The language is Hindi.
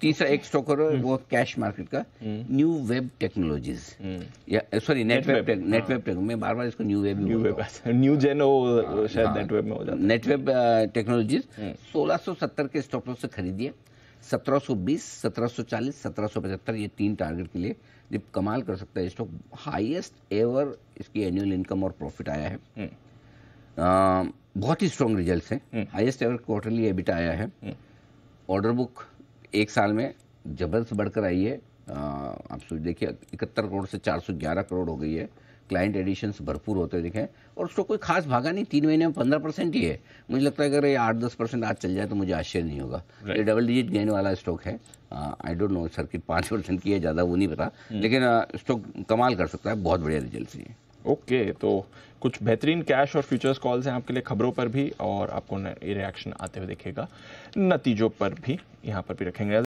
तीसरा एक स्टॉक हम्म। और वो कैश मार्केट का new web technologies sorry Netweb Netweb मैं बार बार इसको new web new web new gen हो हाँ, शायद नेटवेब हाँ। में हो जाता है नेटवेब टेक्नोलॉजीज 1670 के स्टॉक से खरीदिए 1720, 1740, 1775 ये तीन टारगेट के लिए जब कमाल कर सकता है स्टॉक हाईएस्ट एवर इसकी एनुअल इनकम और प्रॉफिट आया है आ, हम्म। बहुत ही स्ट्रॉन्ग रिजल्ट्स हैं हाईएस्ट एवर क्वार्टरली एबिट आया है ऑर्डर हम्म। बुक एक साल में जबरदस्त बढ़कर आई है आप सोच देखिए इकहत्तर करोड़ से 411 करोड़ हो गई है क्लाइंट एडिशंस भरपूर होते दिखे और उसको कोई खास भागा नहीं तीन महीने में पंद्रह परसेंट ही है मुझे लगता है अगर ये आठ दस परसेंट आज चल जाए तो मुझे आश्चर्य नहीं होगा ये डबल डिजिट गेन वाला स्टॉक है आई डोंट नो सर कि पाँच परसेंट की है ज़्यादा वो नहीं पता hmm. लेकिन स्टॉक कमाल कर सकता है बहुत बढ़िया रिजल्ट है ओके तो कुछ बेहतरीन कैश और फ्यूचर्स कॉल्स हैं आपके लिए खबरों पर भी और आपको रिएक्शन आते हुए देखेगा नतीजों पर भी यहाँ पर भी रखेंगे